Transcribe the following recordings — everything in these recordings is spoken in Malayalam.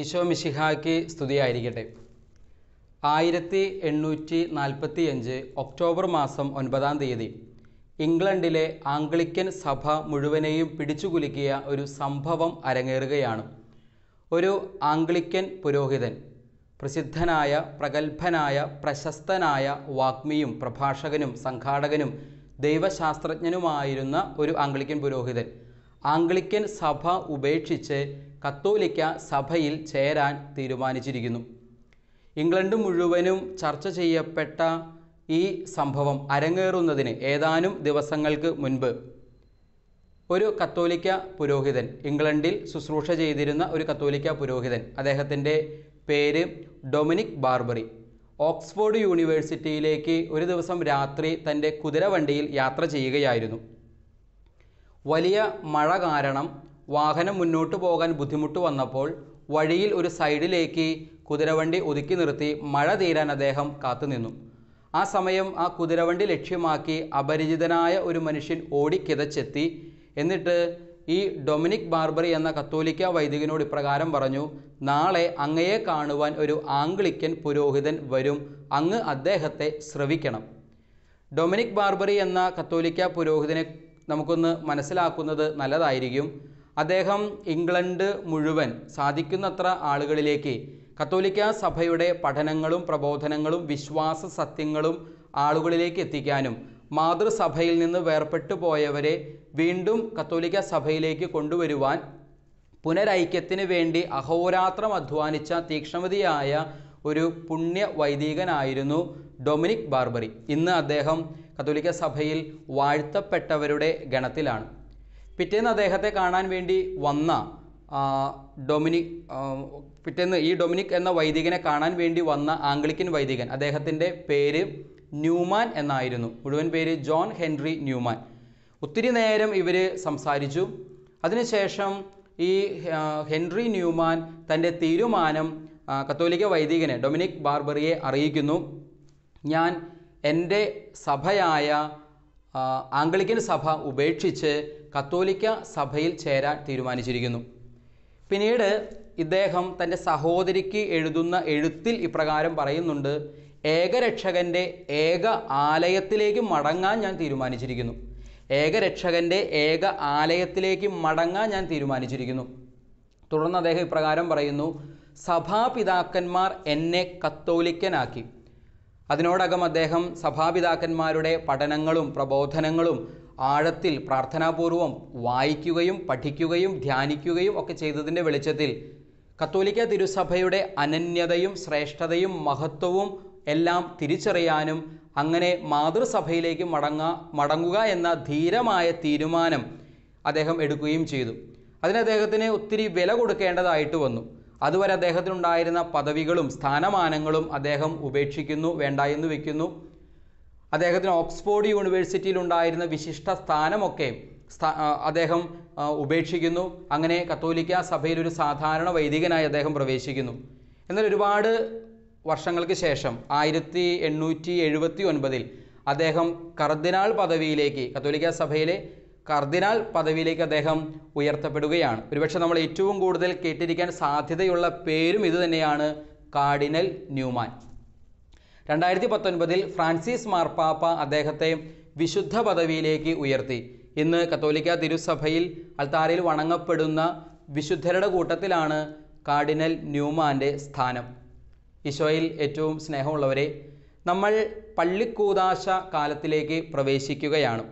ഈശോ മിശിഹായ്ക്ക് സ്തുതിയായിരിക്കട്ടെ ആയിരത്തി എണ്ണൂറ്റി നാൽപ്പത്തി അഞ്ച് ഒക്ടോബർ മാസം ഒൻപതാം തീയതി ഇംഗ്ലണ്ടിലെ ആംഗ്ലിക്കൻ സഭ മുഴുവനെയും പിടിച്ചുകുലുക്കിയ ഒരു സംഭവം അരങ്ങേറുകയാണ് ഒരു ആംഗ്ലിക്കൻ പുരോഹിതൻ പ്രസിദ്ധനായ പ്രഗത്ഭനായ പ്രശസ്തനായ വാഗ്മിയും പ്രഭാഷകനും സംഘാടകനും ദൈവശാസ്ത്രജ്ഞനുമായിരുന്ന ഒരു ആംഗ്ലിക്കൻ പുരോഹിതൻ ആംഗ്ലിക്കൻ സഭ ഉപേക്ഷിച്ച് കത്തോലിക്ക സഭയിൽ ചേരാൻ തീരുമാനിച്ചിരിക്കുന്നു ഇംഗ്ലണ്ട് മുഴുവനും ചർച്ച ചെയ്യപ്പെട്ട ഈ സംഭവം അരങ്ങേറുന്നതിന് ഏതാനും ദിവസങ്ങൾക്ക് മുൻപ് ഒരു കത്തോലിക്ക പുരോഹിതൻ ഇംഗ്ലണ്ടിൽ ശുശ്രൂഷ ചെയ്തിരുന്ന ഒരു കത്തോലിക്ക പുരോഹിതൻ അദ്ദേഹത്തിൻ്റെ പേര് ഡൊമിനിക് ബാർബറി ഓക്സ്ഫോർഡ് യൂണിവേഴ്സിറ്റിയിലേക്ക് ഒരു ദിവസം രാത്രി തൻ്റെ കുതിരവണ്ടിയിൽ യാത്ര ചെയ്യുകയായിരുന്നു വലിയ മഴ കാരണം വാഹനം മുന്നോട്ട് പോകാൻ ബുദ്ധിമുട്ട് വന്നപ്പോൾ വഴിയിൽ ഒരു സൈഡിലേക്ക് കുതിരവണ്ടി ഒതുക്കി നിർത്തി മഴ തീരാൻ അദ്ദേഹം കാത്തുനിന്നു ആ സമയം ആ കുതിരവണ്ടി ലക്ഷ്യമാക്കി അപരിചിതനായ ഒരു മനുഷ്യൻ ഓടിക്കിതച്ചെത്തി എന്നിട്ട് ഈ ഡൊമിനിക് ബാർബറി എന്ന കത്തോലിക്ക വൈദികനോട് ഇപ്രകാരം പറഞ്ഞു നാളെ അങ്ങയെ കാണുവാൻ ഒരു ആംഗ്ലിക്കൻ പുരോഹിതൻ വരും അങ്ങ് അദ്ദേഹത്തെ ശ്രവിക്കണം ഡൊമിനിക് ബാർബറി എന്ന കത്തോലിക്ക പുരോഹിതനെ നമുക്കൊന്ന് മനസ്സിലാക്കുന്നത് നല്ലതായിരിക്കും അദ്ദേഹം ഇംഗ്ലണ്ട് മുഴുവൻ സാധിക്കുന്നത്ര ആളുകളിലേക്ക് കത്തോലിക്ക സഭയുടെ പഠനങ്ങളും പ്രബോധനങ്ങളും വിശ്വാസ സത്യങ്ങളും ആളുകളിലേക്ക് എത്തിക്കാനും മാതൃസഭയിൽ നിന്ന് വേർപെട്ടു പോയവരെ വീണ്ടും കത്തോലിക്ക സഭയിലേക്ക് കൊണ്ടുവരുവാൻ പുനരൈക്യത്തിന് വേണ്ടി അഹോരാത്രം അധ്വാനിച്ച തീക്ഷ്ണമതിയായ ഒരു പുണ്യ വൈദികനായിരുന്നു ഡൊമിനിക് ബാർബറി ഇന്ന് അദ്ദേഹം കത്തോലിക്ക സഭയിൽ വാഴ്ത്തപ്പെട്ടവരുടെ ഗണത്തിലാണ് പിറ്റേന്ന് അദ്ദേഹത്തെ കാണാൻ വേണ്ടി വന്ന ഡൊമിനിക് പിറ്റേന്ന് ഈ ഡൊമിനിക് എന്ന വൈദികനെ കാണാൻ വേണ്ടി വന്ന ആംഗ്ലിക്കൻ വൈദികൻ അദ്ദേഹത്തിൻ്റെ പേര് ന്യൂമാൻ എന്നായിരുന്നു മുഴുവൻ പേര് ജോൺ ഹെൻറി ന്യൂമാൻ ഒത്തിരി നേരം ഇവർ സംസാരിച്ചു അതിനുശേഷം ഈ ഹെൻറി ന്യൂമാൻ തൻ്റെ തീരുമാനം കത്തോലിക്ക വൈദികനെ ഡൊമിനിക് ബാർബറിയെ അറിയിക്കുന്നു ഞാൻ എൻ്റെ സഭയായ ആംഗ്ലിക്കൻ സഭ ഉപേക്ഷിച്ച് കത്തോലിക്ക സഭയിൽ ചേരാൻ തീരുമാനിച്ചിരിക്കുന്നു പിന്നീട് ഇദ്ദേഹം തൻ്റെ സഹോദരിക്ക് എഴുതുന്ന എഴുത്തിൽ ഇപ്രകാരം പറയുന്നുണ്ട് ഏകരക്ഷകൻ്റെ ഏക ആലയത്തിലേക്ക് മടങ്ങാൻ ഞാൻ തീരുമാനിച്ചിരിക്കുന്നു ഏകരക്ഷകൻ്റെ ഏക ആലയത്തിലേക്ക് മടങ്ങാൻ ഞാൻ തീരുമാനിച്ചിരിക്കുന്നു തുടർന്ന് അദ്ദേഹം ഇപ്രകാരം പറയുന്നു സഭാപിതാക്കന്മാർ എന്നെ കത്തോലിക്കനാക്കി അതിനോടകം അദ്ദേഹം സഭാപിതാക്കന്മാരുടെ പഠനങ്ങളും പ്രബോധനങ്ങളും ആഴത്തിൽ പ്രാർത്ഥനാപൂർവം വായിക്കുകയും പഠിക്കുകയും ധ്യാനിക്കുകയും ഒക്കെ ചെയ്തതിൻ്റെ വെളിച്ചത്തിൽ കത്തോലിക്ക തിരുസഭയുടെ അനന്യതയും ശ്രേഷ്ഠതയും മഹത്വവും എല്ലാം തിരിച്ചറിയാനും അങ്ങനെ മാതൃസഭയിലേക്ക് മടങ്ങുക മടങ്ങുക എന്ന ധീരമായ തീരുമാനം അദ്ദേഹം എടുക്കുകയും ചെയ്തു അതിന് അദ്ദേഹത്തിന് ഒത്തിരി വില കൊടുക്കേണ്ടതായിട്ട് വന്നു അതുവരെ അദ്ദേഹത്തിനുണ്ടായിരുന്ന പദവികളും സ്ഥാനമാനങ്ങളും അദ്ദേഹം ഉപേക്ഷിക്കുന്നു വേണ്ട എന്ന് വെക്കുന്നു അദ്ദേഹത്തിന് ഓക്സ്ഫോർഡ് യൂണിവേഴ്സിറ്റിയിൽ ഉണ്ടായിരുന്ന വിശിഷ്ട സ്ഥാനമൊക്കെ അദ്ദേഹം ഉപേക്ഷിക്കുന്നു അങ്ങനെ കത്തോലിക്ക സഭയിൽ ഒരു സാധാരണ വൈദികനായി അദ്ദേഹം പ്രവേശിക്കുന്നു എന്നാൽ ഒരുപാട് വർഷങ്ങൾക്ക് ശേഷം ആയിരത്തി എണ്ണൂറ്റി എഴുപത്തി ഒൻപതിൽ അദ്ദേഹം കർദിനാൾ പദവിയിലേക്ക് കത്തോലിക്ക സഭയിലെ കർദിനാൾ പദവിയിലേക്ക് അദ്ദേഹം ഉയർത്തപ്പെടുകയാണ് ഒരുപക്ഷെ നമ്മൾ ഏറ്റവും കൂടുതൽ കേട്ടിരിക്കാൻ സാധ്യതയുള്ള പേരും ഇത് തന്നെയാണ് കാർഡിനൽ ന്യൂമാൻ രണ്ടായിരത്തി പത്തൊൻപതിൽ ഫ്രാൻസിസ് മാർപ്പാപ്പ അദ്ദേഹത്തെ വിശുദ്ധ പദവിയിലേക്ക് ഉയർത്തി ഇന്ന് കത്തോലിക്ക തിരുസഭയിൽ അൾത്താരയിൽ വണങ്ങപ്പെടുന്ന വിശുദ്ധരുടെ കൂട്ടത്തിലാണ് കാർഡിനൽ ന്യൂമാൻ്റെ സ്ഥാനം ഈശോയിൽ ഏറ്റവും സ്നേഹമുള്ളവരെ നമ്മൾ പള്ളിക്കൂതാശ കാലത്തിലേക്ക് പ്രവേശിക്കുകയാണ്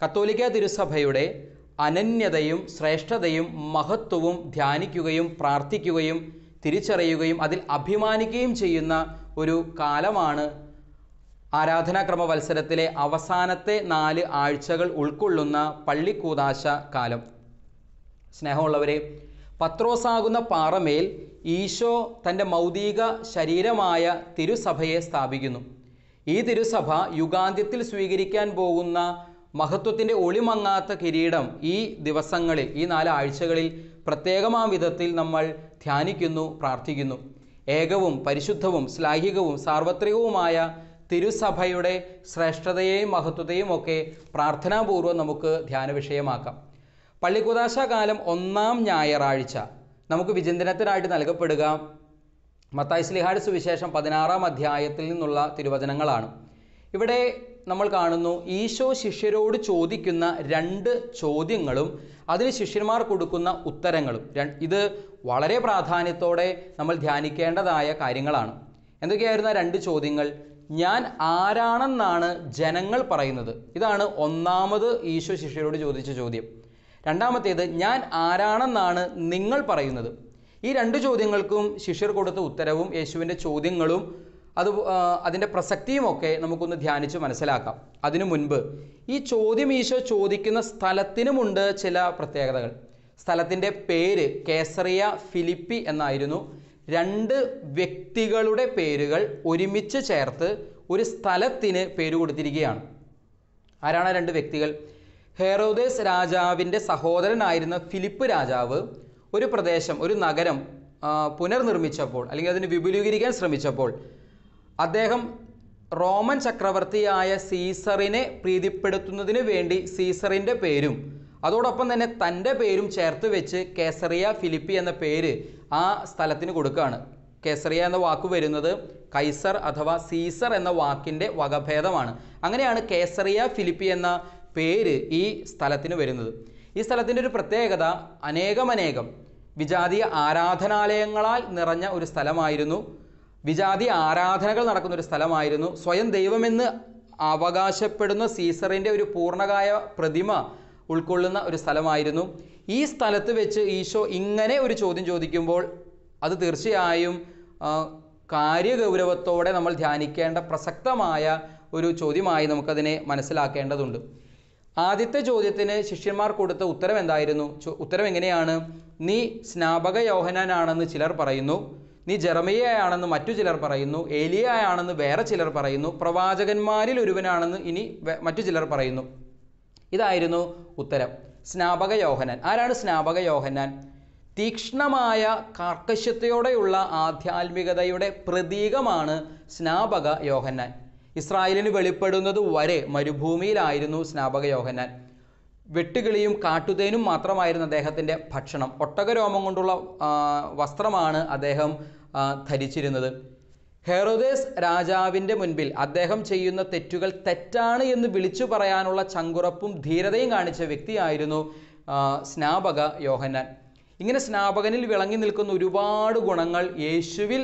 കത്തോലിക്ക തിരുസഭയുടെ അനന്യതയും ശ്രേഷ്ഠതയും മഹത്വവും ധ്യാനിക്കുകയും പ്രാർത്ഥിക്കുകയും തിരിച്ചറിയുകയും അതിൽ അഭിമാനിക്കുകയും ചെയ്യുന്ന ഒരു കാലമാണ് ആരാധനാക്രമ മത്സരത്തിലെ അവസാനത്തെ നാല് ആഴ്ചകൾ ഉൾക്കൊള്ളുന്ന പള്ളിക്കൂതാശ കാലം സ്നേഹമുള്ളവരെ പത്രോസാകുന്ന പാറമേൽ ഈശോ തൻ്റെ മൗതിക ശരീരമായ തിരുസഭയെ സ്ഥാപിക്കുന്നു ഈ തിരുസഭ യുഗാന്ത്യത്തിൽ സ്വീകരിക്കാൻ പോകുന്ന മഹത്വത്തിൻ്റെ ഒളിമങ്ങാത്ത കിരീടം ഈ ദിവസങ്ങളിൽ ഈ നാലാഴ്ചകളിൽ പ്രത്യേകമാം വിധത്തിൽ നമ്മൾ ധ്യാനിക്കുന്നു പ്രാർത്ഥിക്കുന്നു ഏകവും പരിശുദ്ധവും ശ്ലാഹികവും സാർവത്രികവുമായ തിരുസഭയുടെ ശ്രേഷ്ഠതയെയും മഹത്വത്തെയും ഒക്കെ പ്രാർത്ഥനാപൂർവ്വം നമുക്ക് ധ്യാന വിഷയമാക്കാം പള്ളിക്കുദാശ കാലം ഒന്നാം ഞായറാഴ്ച നമുക്ക് വിചിന്തനത്തിനായിട്ട് നൽകപ്പെടുക മത്തായി സ്ലിഹാഡ് സുവിശേഷം പതിനാറാം അധ്യായത്തിൽ നിന്നുള്ള തിരുവചനങ്ങളാണ് ഇവിടെ നമ്മൾ കാണുന്നു ഈശോ ശിഷ്യരോട് ചോദിക്കുന്ന രണ്ട് ചോദ്യങ്ങളും അതിന് ശിഷ്യന്മാർ കൊടുക്കുന്ന ഉത്തരങ്ങളും ഇത് വളരെ പ്രാധാന്യത്തോടെ നമ്മൾ ധ്യാനിക്കേണ്ടതായ കാര്യങ്ങളാണ് എന്തൊക്കെയായിരുന്ന രണ്ട് ചോദ്യങ്ങൾ ഞാൻ ആരാണെന്നാണ് ജനങ്ങൾ പറയുന്നത് ഇതാണ് ഒന്നാമത് ഈശോ ശിഷ്യരോട് ചോദിച്ച ചോദ്യം രണ്ടാമത്തേത് ഞാൻ ആരാണെന്നാണ് നിങ്ങൾ പറയുന്നത് ഈ രണ്ട് ചോദ്യങ്ങൾക്കും ശിഷ്യർ കൊടുത്ത ഉത്തരവും യേശുവിൻ്റെ ചോദ്യങ്ങളും അത് അതിൻ്റെ പ്രസക്തിയുമൊക്കെ നമുക്കൊന്ന് ധ്യാനിച്ച് മനസ്സിലാക്കാം അതിനു മുൻപ് ഈ ചോദ്യം ഈശോ ചോദിക്കുന്ന സ്ഥലത്തിനുമുണ്ട് ചില പ്രത്യേകതകൾ സ്ഥലത്തിൻ്റെ പേര് കേസറിയ ഫിലിപ്പി എന്നായിരുന്നു രണ്ട് വ്യക്തികളുടെ പേരുകൾ ഒരുമിച്ച് ചേർത്ത് ഒരു സ്ഥലത്തിന് പേര് കൊടുത്തിരിക്കുകയാണ് ആരാണ് രണ്ട് വ്യക്തികൾ ഹെറോദേസ് രാജാവിൻ്റെ സഹോദരനായിരുന്ന ഫിലിപ്പ് രാജാവ് ഒരു പ്രദേശം ഒരു നഗരം പുനർനിർമ്മിച്ചപ്പോൾ അല്ലെങ്കിൽ അതിന് വിപുലീകരിക്കാൻ ശ്രമിച്ചപ്പോൾ അദ്ദേഹം റോമൻ ചക്രവർത്തിയായ സീസറിനെ പ്രീതിപ്പെടുത്തുന്നതിന് വേണ്ടി സീസറിൻ്റെ പേരും അതോടൊപ്പം തന്നെ തൻ്റെ പേരും ചേർത്ത് വെച്ച് കേസറിയ ഫിലിപ്പി എന്ന പേര് ആ സ്ഥലത്തിന് കൊടുക്കുകയാണ് കേസറിയ എന്ന വാക്ക് വരുന്നത് കൈസർ അഥവാ സീസർ എന്ന വാക്കിൻ്റെ വകഭേദമാണ് അങ്ങനെയാണ് കേസറിയ ഫിലിപ്പി എന്ന പേര് ഈ സ്ഥലത്തിന് വരുന്നത് ഈ സ്ഥലത്തിൻ്റെ ഒരു പ്രത്യേകത അനേകമനേകം വിജാതീയ ആരാധനാലയങ്ങളാൽ നിറഞ്ഞ ഒരു സ്ഥലമായിരുന്നു വിജാതി ആരാധനകൾ നടക്കുന്ന ഒരു സ്ഥലമായിരുന്നു സ്വയം ദൈവമെന്ന് അവകാശപ്പെടുന്ന സീസറിൻ്റെ ഒരു പൂർണ്ണകായ പ്രതിമ ഉൾക്കൊള്ളുന്ന ഒരു സ്ഥലമായിരുന്നു ഈ സ്ഥലത്ത് വെച്ച് ഈശോ ഇങ്ങനെ ഒരു ചോദ്യം ചോദിക്കുമ്പോൾ അത് തീർച്ചയായും കാര്യഗൗരവത്തോടെ നമ്മൾ ധ്യാനിക്കേണ്ട പ്രസക്തമായ ഒരു ചോദ്യമായി നമുക്കതിനെ മനസ്സിലാക്കേണ്ടതുണ്ട് ആദ്യത്തെ ചോദ്യത്തിന് ശിഷ്യന്മാർ കൊടുത്ത ഉത്തരം എന്തായിരുന്നു ഉത്തരം എങ്ങനെയാണ് നീ സ്നാപക യോഹനാനാണെന്ന് ചിലർ പറയുന്നു നീ ജെറമിയയാണെന്ന് മറ്റു ചിലർ പറയുന്നു ഏലിയയാണെന്ന് വേറെ ചിലർ പറയുന്നു പ്രവാചകന്മാരിൽ ഒരുവനാണെന്ന് ഇനി മറ്റു ചിലർ പറയുന്നു ഇതായിരുന്നു ഉത്തരം സ്നാപക യോഹനാൻ ആരാണ് സ്നാപക യോഹനാൻ തീക്ഷ്ണമായ കാർക്കശ്യത്തോടെയുള്ള ആധ്യാത്മികതയുടെ പ്രതീകമാണ് സ്നാപക യോഹന്നാൻ ഇസ്രായേലിന് വെളിപ്പെടുന്നത് വരെ മരുഭൂമിയിലായിരുന്നു സ്നാപക യോഹന്നാൻ വെട്ടുകിളിയും കാട്ടുതേനും മാത്രമായിരുന്നു അദ്ദേഹത്തിൻ്റെ ഭക്ഷണം ഒട്ടകരോമം കൊണ്ടുള്ള വസ്ത്രമാണ് അദ്ദേഹം ധരിച്ചിരുന്നത് ഹെറോദേസ് രാജാവിൻ്റെ മുൻപിൽ അദ്ദേഹം ചെയ്യുന്ന തെറ്റുകൾ തെറ്റാണ് എന്ന് വിളിച്ചു പറയാനുള്ള ചങ്കുറപ്പും ധീരതയും കാണിച്ച വ്യക്തിയായിരുന്നു സ്നാപക യോഹന്നാൻ ഇങ്ങനെ സ്നാപകനിൽ വിളങ്ങി നിൽക്കുന്ന ഒരുപാട് ഗുണങ്ങൾ യേശുവിൽ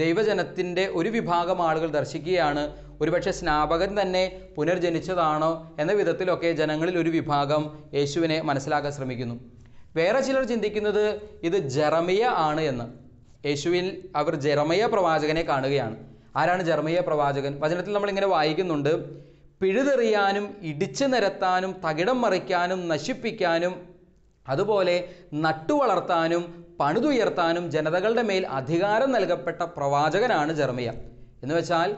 ദൈവജനത്തിൻ്റെ ഒരു വിഭാഗം ആളുകൾ ദർശിക്കുകയാണ് ഒരുപക്ഷെ സ്നാപകൻ തന്നെ പുനർജനിച്ചതാണോ എന്ന വിധത്തിലൊക്കെ ജനങ്ങളിൽ ഒരു വിഭാഗം യേശുവിനെ മനസ്സിലാക്കാൻ ശ്രമിക്കുന്നു വേറെ ചിലർ ചിന്തിക്കുന്നത് ഇത് ജെറമിയ ആണ് എന്ന് യേശുവിൽ അവർ ജെറമയ പ്രവാചകനെ കാണുകയാണ് ആരാണ് ജെറമയ പ്രവാചകൻ വചനത്തിൽ നമ്മൾ ഇങ്ങനെ വായിക്കുന്നുണ്ട് പിഴുതെറിയാനും ഇടിച്ചു നിരത്താനും തകിടം മറിക്കാനും നശിപ്പിക്കാനും അതുപോലെ നട്ടുവളർത്താനും പണിതുയർത്താനും ജനതകളുടെ മേൽ അധികാരം നൽകപ്പെട്ട പ്രവാചകനാണ് ജർമിയ എന്ന് വെച്ചാൽ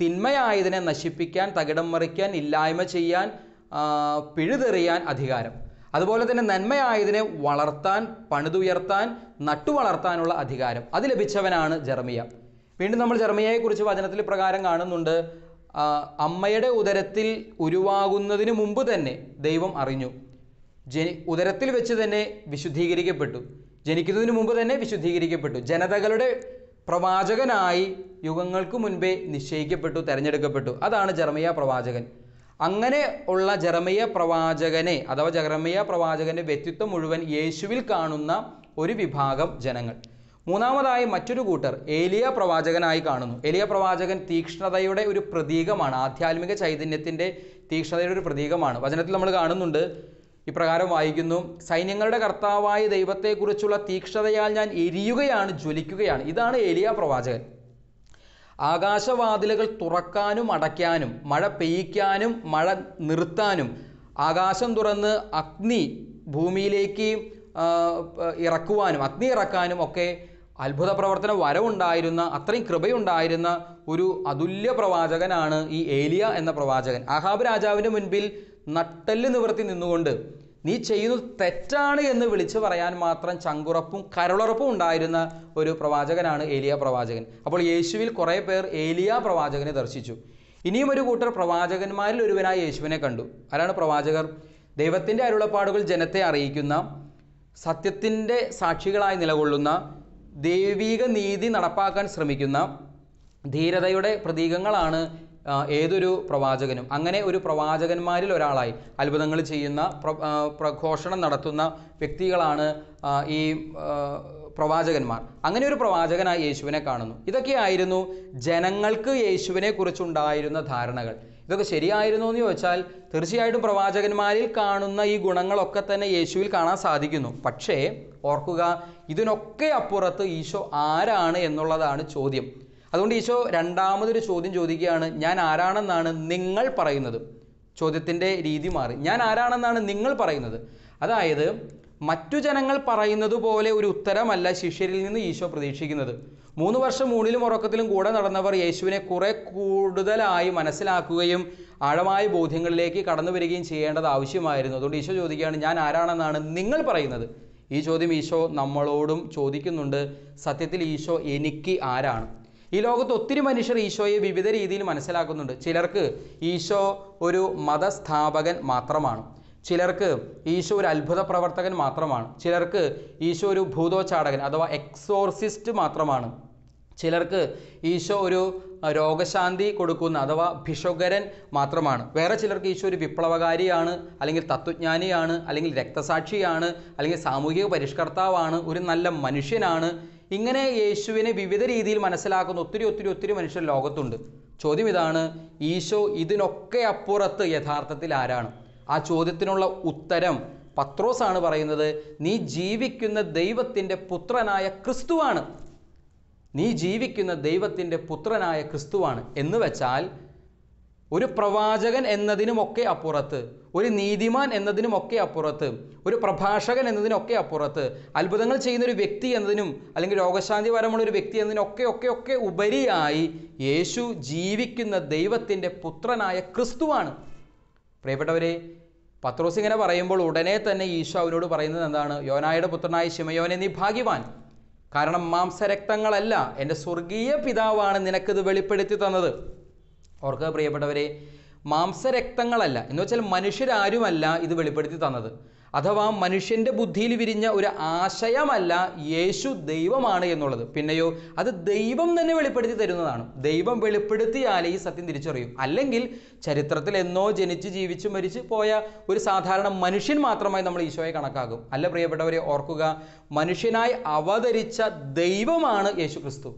തിന്മയായതിനെ നശിപ്പിക്കാൻ തകിടം മറിക്കാൻ ഇല്ലായ്മ ചെയ്യാൻ പിഴുതെറിയാൻ അധികാരം അതുപോലെ തന്നെ നന്മയായതിനെ വളർത്താൻ പണിതുയർത്താൻ നട്ടുവളർത്താനുള്ള അധികാരം അത് ലഭിച്ചവനാണ് ജർമിയ വീണ്ടും നമ്മൾ ജർമിയയെക്കുറിച്ച് വചനത്തിൽ പ്രകാരം കാണുന്നുണ്ട് അമ്മയുടെ ഉദരത്തിൽ ഉരുവാകുന്നതിന് മുമ്പ് തന്നെ ദൈവം അറിഞ്ഞു ജനി ഉദരത്തിൽ വെച്ച് തന്നെ വിശുദ്ധീകരിക്കപ്പെട്ടു ജനിക്കുന്നതിന് മുമ്പ് തന്നെ വിശുദ്ധീകരിക്കപ്പെട്ടു ജനതകളുടെ പ്രവാചകനായി യുഗങ്ങൾക്ക് മുൻപേ നിശ്ചയിക്കപ്പെട്ടു തെരഞ്ഞെടുക്കപ്പെട്ടു അതാണ് ജർമിയ പ്രവാചകൻ അങ്ങനെ ഉള്ള ജർമിയ പ്രവാചകനെ അഥവാ ജർമിയ പ്രവാചകൻ്റെ വ്യക്തിത്വം മുഴുവൻ യേശുവിൽ കാണുന്ന ഒരു വിഭാഗം ജനങ്ങൾ മൂന്നാമതായി മറ്റൊരു കൂട്ടർ ഏലിയ പ്രവാചകനായി കാണുന്നു ഏലിയ പ്രവാചകൻ തീക്ഷ്ണതയുടെ ഒരു പ്രതീകമാണ് ആധ്യാത്മിക ചൈതന്യത്തിൻ്റെ തീക്ഷ്ണതയുടെ ഒരു പ്രതീകമാണ് വചനത്തിൽ നമ്മൾ കാണുന്നുണ്ട് ഇപ്രകാരം വായിക്കുന്നു സൈന്യങ്ങളുടെ കർത്താവായ ദൈവത്തെക്കുറിച്ചുള്ള തീക്ഷണതയാൽ ഞാൻ എരിയുകയാണ് ജ്വലിക്കുകയാണ് ഇതാണ് ഏലിയ പ്രവാചകൻ ആകാശവാതിലുകൾ തുറക്കാനും അടയ്ക്കാനും മഴ പെയ്യ്ക്കാനും മഴ നിർത്താനും ആകാശം തുറന്ന് അഗ്നി ഭൂമിയിലേക്ക് ഇറക്കുവാനും അഗ്നി ഇറക്കാനും ഒക്കെ അത്ഭുത പ്രവർത്തന വരവുണ്ടായിരുന്ന അത്രയും കൃപയുണ്ടായിരുന്ന ഒരു അതുല്യ പ്രവാചകനാണ് ഈ ഏലിയ എന്ന പ്രവാചകൻ അഹാബ് രാജാവിൻ്റെ മുൻപിൽ നട്ടെല്ല് നിവർത്തി നിന്നുകൊണ്ട് നീ ചെയ്യുന്നത് തെറ്റാണ് എന്ന് വിളിച്ചു പറയാൻ മാത്രം ചങ്കുറപ്പും കരുളറപ്പും ഉണ്ടായിരുന്ന ഒരു പ്രവാചകനാണ് ഏലിയ പ്രവാചകൻ അപ്പോൾ യേശുവിൽ കുറേ പേർ ഏലിയ പ്രവാചകനെ ദർശിച്ചു ഇനിയും ഒരു കൂട്ടർ പ്രവാചകന്മാരിൽ ഒരുവനായ യേശുവിനെ കണ്ടു ആരാണ് പ്രവാചകർ ദൈവത്തിൻ്റെ അരുളപ്പാടുകൾ ജനത്തെ അറിയിക്കുന്ന സത്യത്തിൻ്റെ സാക്ഷികളായി നിലകൊള്ളുന്ന ദൈവിക നീതി നടപ്പാക്കാൻ ശ്രമിക്കുന്ന ധീരതയുടെ പ്രതീകങ്ങളാണ് ഏതൊരു പ്രവാചകനും അങ്ങനെ ഒരു പ്രവാചകന്മാരിൽ ഒരാളായി അത്ഭുതങ്ങൾ ചെയ്യുന്ന പ്രഘോഷണം നടത്തുന്ന വ്യക്തികളാണ് ഈ പ്രവാചകന്മാർ അങ്ങനെ ഒരു പ്രവാചകനായി യേശുവിനെ കാണുന്നു ഇതൊക്കെയായിരുന്നു ജനങ്ങൾക്ക് യേശുവിനെ കുറിച്ചുണ്ടായിരുന്ന ധാരണകൾ ഇതൊക്കെ ശരിയായിരുന്നു എന്ന് ചോദിച്ചാൽ തീർച്ചയായിട്ടും പ്രവാചകന്മാരിൽ കാണുന്ന ഈ ഗുണങ്ങളൊക്കെ തന്നെ യേശുവിൽ കാണാൻ സാധിക്കുന്നു പക്ഷേ ഓർക്കുക ഇതിനൊക്കെ അപ്പുറത്ത് ഈശോ ആരാണ് എന്നുള്ളതാണ് ചോദ്യം അതുകൊണ്ട് ഈശോ രണ്ടാമതൊരു ചോദ്യം ചോദിക്കുകയാണ് ഞാൻ ആരാണെന്നാണ് നിങ്ങൾ പറയുന്നത് ചോദ്യത്തിൻ്റെ രീതി മാറി ഞാൻ ആരാണെന്നാണ് നിങ്ങൾ പറയുന്നത് അതായത് മറ്റു ജനങ്ങൾ പറയുന്നത് പോലെ ഒരു ഉത്തരമല്ല ശിഷ്യരിൽ നിന്ന് ഈശോ പ്രതീക്ഷിക്കുന്നത് മൂന്ന് വർഷം മൂണിലും ഉറക്കത്തിലും കൂടെ നടന്നവർ യേശുവിനെ കുറെ കൂടുതലായി മനസ്സിലാക്കുകയും ആഴമായ ബോധ്യങ്ങളിലേക്ക് കടന്നു വരികയും ചെയ്യേണ്ടത് ആവശ്യമായിരുന്നു അതുകൊണ്ട് ഈശോ ചോദിക്കുകയാണ് ഞാൻ ആരാണെന്നാണ് നിങ്ങൾ പറയുന്നത് ഈ ചോദ്യം ഈശോ നമ്മളോടും ചോദിക്കുന്നുണ്ട് സത്യത്തിൽ ഈശോ എനിക്ക് ആരാണ് ഈ ലോകത്ത് ഒത്തിരി മനുഷ്യർ ഈശോയെ വിവിധ രീതിയിൽ മനസ്സിലാക്കുന്നുണ്ട് ചിലർക്ക് ഈശോ ഒരു മതസ്ഥാപകൻ മാത്രമാണ് ചിലർക്ക് ഈശോ ഒരു അത്ഭുത പ്രവർത്തകൻ മാത്രമാണ് ചിലർക്ക് ഈശോ ഒരു ഭൂതോച്ചാടകൻ അഥവാ എക്സോർസിസ്റ്റ് മാത്രമാണ് ചിലർക്ക് ഈശോ ഒരു രോഗശാന്തി കൊടുക്കുന്ന അഥവാ ഭിഷുകരൻ മാത്രമാണ് വേറെ ചിലർക്ക് ഈശോ ഒരു വിപ്ലവകാരിയാണ് അല്ലെങ്കിൽ തത്വജ്ഞാനിയാണ് അല്ലെങ്കിൽ രക്തസാക്ഷിയാണ് അല്ലെങ്കിൽ സാമൂഹിക പരിഷ്കർത്താവാണ് ഒരു നല്ല മനുഷ്യനാണ് ഇങ്ങനെ യേശുവിനെ വിവിധ രീതിയിൽ മനസ്സിലാക്കുന്ന ഒത്തിരി ഒത്തിരി ഒത്തിരി മനുഷ്യർ ലോകത്തുണ്ട് ചോദ്യം ഇതാണ് ഈശോ ഇതിനൊക്കെ അപ്പുറത്ത് യഥാർത്ഥത്തിൽ ആരാണ് ആ ചോദ്യത്തിനുള്ള ഉത്തരം പത്രോസാണ് പറയുന്നത് നീ ജീവിക്കുന്ന ദൈവത്തിൻ്റെ പുത്രനായ ക്രിസ്തുവാണ് നീ ജീവിക്കുന്ന ദൈവത്തിൻ്റെ പുത്രനായ ക്രിസ്തുവാണ് എന്ന് വെച്ചാൽ ഒരു പ്രവാചകൻ എന്നതിനുമൊക്കെ അപ്പുറത്ത് ഒരു നീതിമാൻ എന്നതിനുമൊക്കെ അപ്പുറത്ത് ഒരു പ്രഭാഷകൻ എന്നതിനൊക്കെ അപ്പുറത്ത് അത്ഭുതങ്ങൾ ചെയ്യുന്ന ഒരു വ്യക്തി എന്നതിനും അല്ലെങ്കിൽ രോഗശാന്തി വരമുള്ള ഒരു വ്യക്തി എന്നതിനൊക്കെ ഒക്കെ ഒക്കെ ഉപരിയായി യേശു ജീവിക്കുന്ന ദൈവത്തിൻ്റെ പുത്രനായ ക്രിസ്തുവാണ് പ്രിയപ്പെട്ടവരെ പത്രോസ് ഇങ്ങനെ പറയുമ്പോൾ ഉടനെ തന്നെ ഈശോ അവനോട് പറയുന്നത് എന്താണ് യോനായുടെ പുത്രനായ ശിമയോനെ നീ ഭാഗ്യവാൻ കാരണം മാംസരക്തങ്ങളല്ല എൻ്റെ സ്വർഗീയ പിതാവാണ് നിനക്കിത് വെളിപ്പെടുത്തി തന്നത് ഓർക്കുക പ്രിയപ്പെട്ടവരെ മാംസരക്തങ്ങളല്ല എന്ന് വെച്ചാൽ മനുഷ്യരാരുമല്ല ഇത് വെളിപ്പെടുത്തി തന്നത് അഥവാ മനുഷ്യൻ്റെ ബുദ്ധിയിൽ വിരിഞ്ഞ ഒരു ആശയമല്ല യേശു ദൈവമാണ് എന്നുള്ളത് പിന്നെയോ അത് ദൈവം തന്നെ വെളിപ്പെടുത്തി തരുന്നതാണ് ദൈവം വെളിപ്പെടുത്തിയാലേ ഈ സത്യം തിരിച്ചറിയും അല്ലെങ്കിൽ ചരിത്രത്തിൽ എന്നോ ജനിച്ച് ജീവിച്ച് മരിച്ച് പോയ ഒരു സാധാരണ മനുഷ്യൻ മാത്രമായി നമ്മൾ ഈശോയെ കണക്കാക്കും അല്ല പ്രിയപ്പെട്ടവരെ ഓർക്കുക മനുഷ്യനായി അവതരിച്ച ദൈവമാണ് യേശു ക്രിസ്തു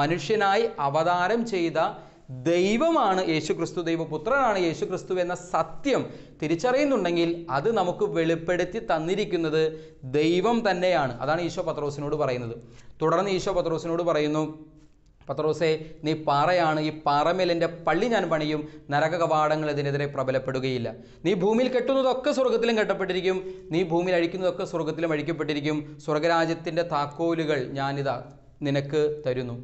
മനുഷ്യനായി അവതാരം ചെയ്ത ദൈവമാണ് യേശു ക്രിസ്തു ദൈവപുത്രനാണ് യേശു ക്രിസ്തു എന്ന സത്യം തിരിച്ചറിയുന്നുണ്ടെങ്കിൽ അത് നമുക്ക് വെളിപ്പെടുത്തി തന്നിരിക്കുന്നത് ദൈവം തന്നെയാണ് അതാണ് ഈശോ പത്രോസിനോട് പറയുന്നത് തുടർന്ന് ഈശോ പത്രോസിനോട് പറയുന്നു പത്രോസെ നീ പാറയാണ് ഈ പാറമേൽ പള്ളി ഞാൻ പണിയും നരക കവാടങ്ങൾ ഇതിനെതിരെ പ്രബലപ്പെടുകയില്ല നീ ഭൂമിയിൽ കെട്ടുന്നതൊക്കെ സ്വർഗത്തിലും കെട്ടപ്പെട്ടിരിക്കും നീ ഭൂമിയിൽ അഴിക്കുന്നതൊക്കെ സ്വർഗത്തിലും അഴിക്കപ്പെട്ടിരിക്കും സ്വർഗരാജ്യത്തിൻ്റെ താക്കോലുകൾ ഞാനിതാ നിനക്ക് തരുന്നു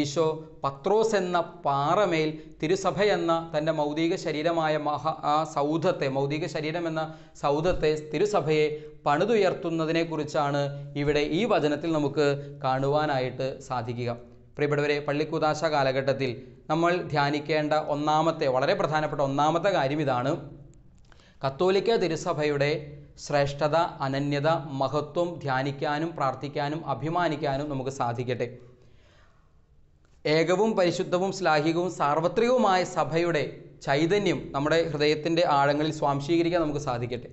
ഈശോ പത്രോസ് എന്ന പാറമേൽ തിരുസഭ എന്ന തൻ്റെ മൗതിക ശരീരമായ മഹാ ആ സൗധത്തെ മൗതിക ശരീരം എന്ന സൗധത്തെ തിരുസഭയെ പണിതുയർത്തുന്നതിനെക്കുറിച്ചാണ് ഇവിടെ ഈ വചനത്തിൽ നമുക്ക് കാണുവാനായിട്ട് സാധിക്കുക പ്രിയപ്പെട്ടവരെ പള്ളിക്കുതാശ കാലഘട്ടത്തിൽ നമ്മൾ ധ്യാനിക്കേണ്ട ഒന്നാമത്തെ വളരെ പ്രധാനപ്പെട്ട ഒന്നാമത്തെ കാര്യം ഇതാണ് കത്തോലിക്ക തിരുസഭയുടെ ശ്രേഷ്ഠത അനന്യത മഹത്വം ധ്യാനിക്കാനും പ്രാർത്ഥിക്കാനും അഭിമാനിക്കാനും നമുക്ക് സാധിക്കട്ടെ ഏകവും പരിശുദ്ധവും ശ്ലാഹികവും സാർവത്രികവുമായ സഭയുടെ ചൈതന്യം നമ്മുടെ ഹൃദയത്തിൻ്റെ ആഴങ്ങളിൽ സ്വാംശീകരിക്കാൻ നമുക്ക് സാധിക്കട്ടെ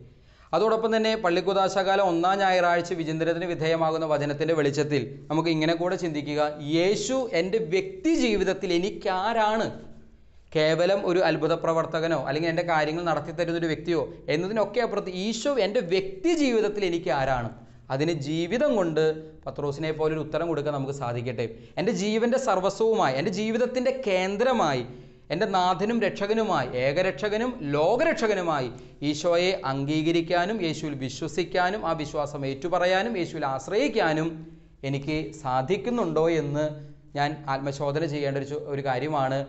അതോടൊപ്പം തന്നെ പള്ളിക്കുദാശകാലം ഒന്നാം ഞായറാഴ്ച വിചിന്തനത്തിന് വിധേയമാകുന്ന വചനത്തിൻ്റെ വെളിച്ചത്തിൽ നമുക്ക് ഇങ്ങനെ കൂടെ ചിന്തിക്കുക യേശു എൻ്റെ വ്യക്തി ജീവിതത്തിൽ എനിക്കാരാണ് കേവലം ഒരു അത്ഭുത പ്രവർത്തകനോ അല്ലെങ്കിൽ എൻ്റെ കാര്യങ്ങൾ നടത്തി തരുന്നൊരു ഒരു വ്യക്തിയോ എന്നതിനൊക്കെ അപ്പുറത്ത് ഈശോ എൻ്റെ വ്യക്തി ജീവിതത്തിൽ എനിക്ക് ആരാണ് അതിന് ജീവിതം കൊണ്ട് പത്രോസിനെ പോലെ ഒരു ഉത്തരം കൊടുക്കാൻ നമുക്ക് സാധിക്കട്ടെ എൻ്റെ ജീവൻ്റെ സർവസ്വവുമായി എൻ്റെ ജീവിതത്തിൻ്റെ കേന്ദ്രമായി എൻ്റെ നാഥനും രക്ഷകനുമായി ഏകരക്ഷകനും ലോകരക്ഷകനുമായി ഈശോയെ അംഗീകരിക്കാനും യേശുവിൽ വിശ്വസിക്കാനും ആ വിശ്വാസം ഏറ്റുപറയാനും യേശുവിൽ ആശ്രയിക്കാനും എനിക്ക് സാധിക്കുന്നുണ്ടോ എന്ന് ഞാൻ ആത്മശോധന ചെയ്യേണ്ട ഒരു ഒരു കാര്യമാണ്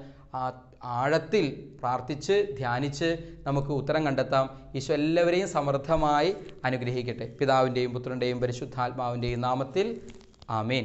ആഴത്തിൽ പ്രാർത്ഥിച്ച് ധ്യാനിച്ച് നമുക്ക് ഉത്തരം കണ്ടെത്താം ഈശോ എല്ലാവരെയും സമൃദ്ധമായി അനുഗ്രഹിക്കട്ടെ പിതാവിൻ്റെയും പുത്രൻ്റെയും പരിശുദ്ധാത്മാവിൻ്റെയും നാമത്തിൽ ആമേൻ